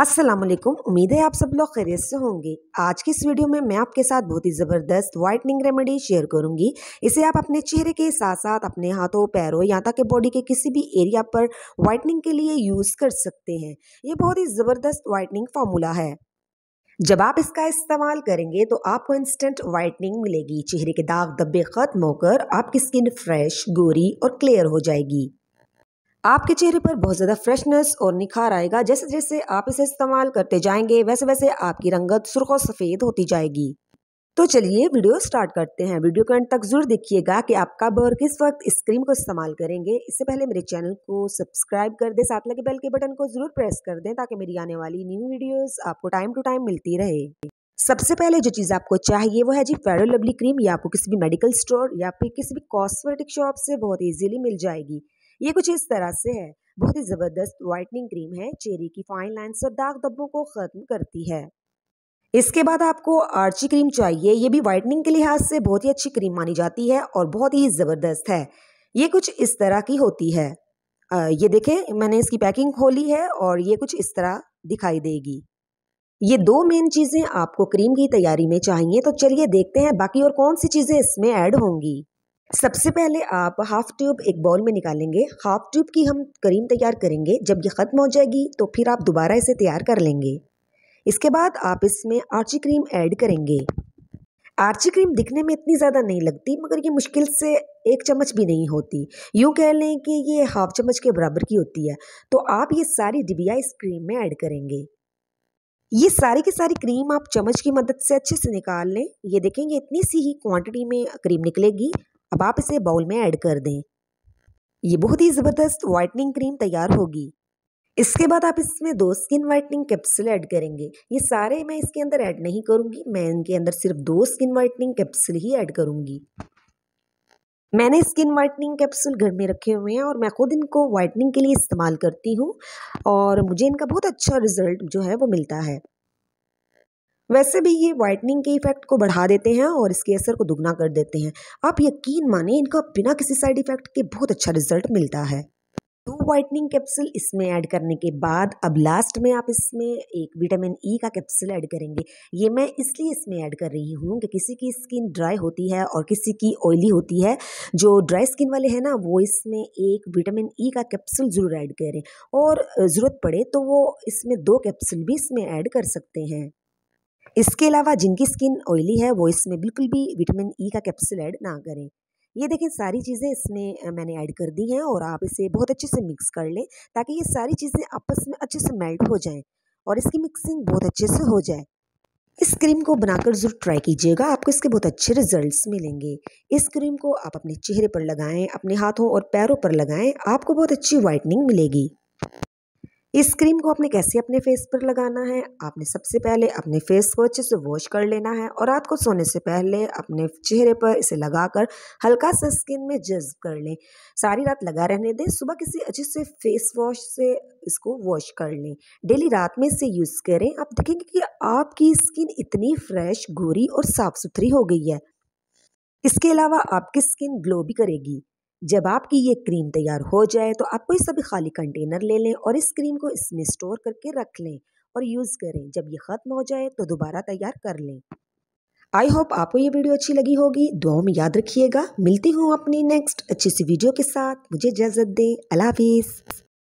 अस्सलाम वालेकुम उम्मीद है आप सब लोग खैरियत से होंगे आज की इस वीडियो में मैं आपके साथ बहुत ही ज़बरदस्त वाइटनिंग रेमेडी शेयर करूंगी इसे आप अपने चेहरे के साथ साथ अपने हाथों पैरों यहाँ तक के बॉडी के किसी भी एरिया पर वाइटनिंग के लिए यूज़ कर सकते हैं ये बहुत ही ज़बरदस्त वाइटनिंग फार्मूला है जब आप इसका इस्तेमाल करेंगे तो आपको इंस्टेंट वाइटनिंग मिलेगी चेहरे के दाग धब्बे ख़त्म होकर आपकी स्किन फ्रेश गोरी और क्लियर हो जाएगी आपके चेहरे पर बहुत ज़्यादा फ्रेशनेस और निखार आएगा जैसे जैसे आप इसे इस्तेमाल करते जाएंगे वैसे वैसे आपकी रंगत सुर्ख और सफ़ेद होती जाएगी तो चलिए वीडियो स्टार्ट करते हैं वीडियो को अंत तक जरूर देखिएगा कि आप कब और किस वक्त इस क्रीम को इस्तेमाल करेंगे इससे पहले मेरे चैनल को सब्सक्राइब कर दें साथ लगे बेल के बटन को जरूर प्रेस कर दें ताकि मेरी आने वाली न्यू वीडियोस आपको टाइम टू टाइम मिलती रहे सबसे पहले जो चीज़ आपको चाहिए वो है जी फेरो लवली क्रीम या आपको किसी भी मेडिकल स्टोर या फिर किसी भी कॉस्मेटिक शॉप से बहुत ईजिली मिल जाएगी ये कुछ इस तरह से है बहुत ही ज़बरदस्त वाइटनिंग क्रीम है चेहरे की फाइन लाइन्स और दाग धब्बों को ख़त्म करती है इसके बाद आपको आर्ची क्रीम चाहिए ये भी व्हाइटनिंग के लिहाज से बहुत ही अच्छी क्रीम मानी जाती है और बहुत ही ज़बरदस्त है ये कुछ इस तरह की होती है आ, ये देखें मैंने इसकी पैकिंग खोली है और ये कुछ इस तरह दिखाई देगी ये दो मेन चीज़ें आपको क्रीम की तैयारी में चाहिए तो चलिए देखते हैं बाकी और कौन सी चीज़ें इसमें ऐड होंगी सबसे पहले आप हाफ़ ट्यूब एक बाउल में निकालेंगे हाफ़ ट्यूब की हम करीम तैयार करेंगे जब ये ख़त्म हो जाएगी तो फिर आप दोबारा इसे तैयार कर लेंगे इसके बाद आप इसमें आर्ची क्रीम ऐड करेंगे आर्ची क्रीम दिखने में इतनी ज़्यादा नहीं लगती मगर ये मुश्किल से एक चम्मच भी नहीं होती यूँ कह लें कि ये हाफ़ चम्मच के बराबर की होती है तो आप ये सारी डिबिया इस क्रीम में ऐड करेंगे ये सारी की सारी क्रीम आप चम्मच की मदद से अच्छे से निकाल लें ये देखेंगे इतनी सी ही क्वांटिटी में क्रीम निकलेगी अब आप इसे बाउल में ऐड कर दें ये बहुत ही ज़बरदस्त वाइटनिंग क्रीम तैयार होगी इसके बाद आप इसमें दो स्किन वाइटनिंग कैप्सूल ऐड करेंगे ये सारे मैं इसके अंदर ऐड नहीं करूँगी मैं इनके अंदर सिर्फ दो स्किन वाइटनिंग कैप्सूल ही ऐड करूँगी मैंने स्किन वाइटनिंग कैप्सूल घर में रखे हुए हैं और मैं खुद इनको वाइटनिंग के लिए इस्तेमाल करती हूँ और मुझे इनका बहुत अच्छा रिजल्ट जो है वो मिलता है वैसे भी ये वाइटनिंग के इफेक्ट को बढ़ा देते हैं और इसके असर को दुगना कर देते हैं आप यकीन माने इनका बिना किसी साइड इफेक्ट के बहुत अच्छा रिजल्ट मिलता है दो वाइटनिंग कैप्सूल इसमें ऐड करने के बाद अब लास्ट में आप इसमें एक विटामिन ई e का कैप्सूल ऐड करेंगे ये मैं इसलिए इसमें ऐड कर रही हूँ कि किसी की स्किन ड्राई होती है और किसी की ऑयली होती है जो ड्राई स्किन वाले हैं ना वो इसमें एक विटामिन ई e का कैप्सूल ज़रूर ऐड करें और ज़रूरत पड़े तो वो इसमें दो कैप्सूल भी इसमें ऐड कर सकते हैं इसके अलावा जिनकी स्किन ऑयली है वो इसमें बिल्कुल भी विटामिन ई e का कैप्सूल ऐड ना करें ये देखें सारी चीज़ें इसमें मैंने ऐड कर दी हैं और आप इसे बहुत अच्छे से मिक्स कर लें ताकि ये सारी चीज़ें आपस में अच्छे से मेल्ट हो जाएं और इसकी मिक्सिंग बहुत अच्छे से हो जाए इस क्रीम को बनाकर ज़रूर ट्राई कीजिएगा आपको इसके बहुत अच्छे रिजल्ट्स मिलेंगे इस क्रीम को आप अपने चेहरे पर लगाएं अपने हाथों और पैरों पर लगाएं आपको बहुत अच्छी वाइटनिंग मिलेगी इस क्रीम को आपने कैसे अपने फेस पर लगाना है आपने सबसे पहले अपने फेस को अच्छे से वॉश कर लेना है और रात को सोने से पहले अपने चेहरे पर इसे लगाकर हल्का सा स्किन में जज्ब कर लें सारी रात लगा रहने दें सुबह किसी अच्छे से फेस वॉश से इसको वॉश कर लें डेली रात में इसे यूज़ करें आप देखेंगे कि आपकी स्किन इतनी फ्रेश गोरी और साफ़ सुथरी हो गई है इसके अलावा आपकी स्किन ग्लो भी करेगी जब आपकी ये क्रीम तैयार हो जाए तो आप कोई सभी खाली कंटेनर ले लें और इस क्रीम को इसमें स्टोर करके रख लें और यूज़ करें जब ये ख़त्म हो जाए तो दोबारा तैयार कर लें आई होप आपको ये वीडियो अच्छी लगी होगी दुआओं में याद रखिएगा मिलती हूँ अपनी नेक्स्ट अच्छी सी वीडियो के साथ मुझे इजाज़त दें अल्लाह हाफिज़